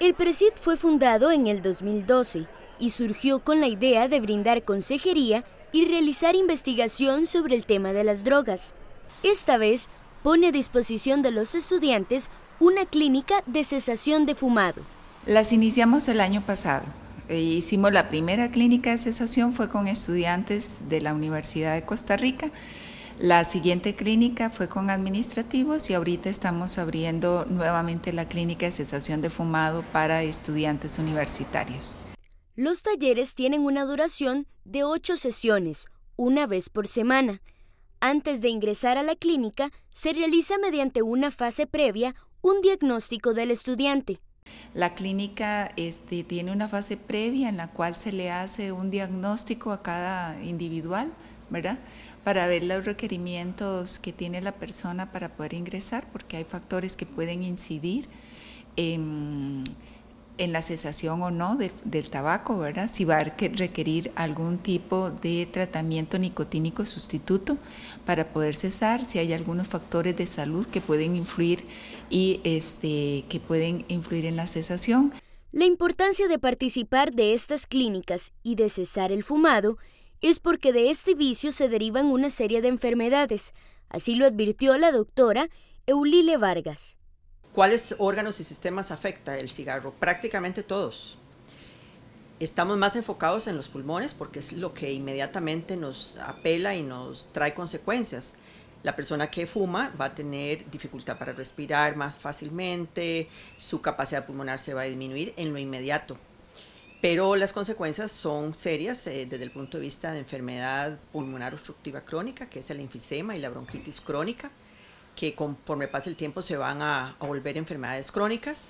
El PRESID fue fundado en el 2012 y surgió con la idea de brindar consejería y realizar investigación sobre el tema de las drogas. Esta vez pone a disposición de los estudiantes una clínica de cesación de fumado. Las iniciamos el año pasado. E hicimos la primera clínica de cesación, fue con estudiantes de la Universidad de Costa Rica la siguiente clínica fue con administrativos y ahorita estamos abriendo nuevamente la clínica de cesación de fumado para estudiantes universitarios. Los talleres tienen una duración de ocho sesiones, una vez por semana. Antes de ingresar a la clínica, se realiza mediante una fase previa un diagnóstico del estudiante. La clínica este, tiene una fase previa en la cual se le hace un diagnóstico a cada individual para ver los requerimientos que tiene la persona para poder ingresar, porque hay factores que pueden incidir en, la cesación o no del tabaco, ¿verdad? Si va a requerir algún tipo de tratamiento nicotínico sustituto para poder cesar, si hay algunos factores de salud que pueden influir y este, que pueden influir en la cesación. La importancia de participar de estas clínicas y de cesar el fumado es porque de este vicio se derivan una serie de enfermedades. Así lo advirtió la doctora Eulile Vargas. ¿Cuáles órganos y sistemas afecta el cigarro? Prácticamente todos. Estamos más enfocados en los pulmones porque es lo que inmediatamente nos apela y nos trae consecuencias. La persona que fuma va a tener dificultad para respirar más fácilmente, su capacidad pulmonar se va a disminuir en lo inmediato pero las consecuencias son serias eh, desde el punto de vista de enfermedad pulmonar obstructiva crónica, que es el enfisema y la bronquitis crónica, que conforme pasa el tiempo se van a, volver enfermedades crónicas.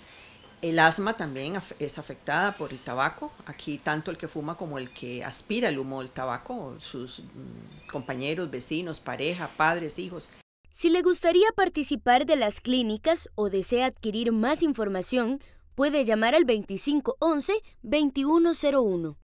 El asma también es afectada por el tabaco. Aquí tanto el que fuma como el que aspira el humo del tabaco, sus mm, compañeros, vecinos, pareja, padres, hijos. Si le gustaría participar de las clínicas o desea adquirir más información, Puede llamar al 2511-2101.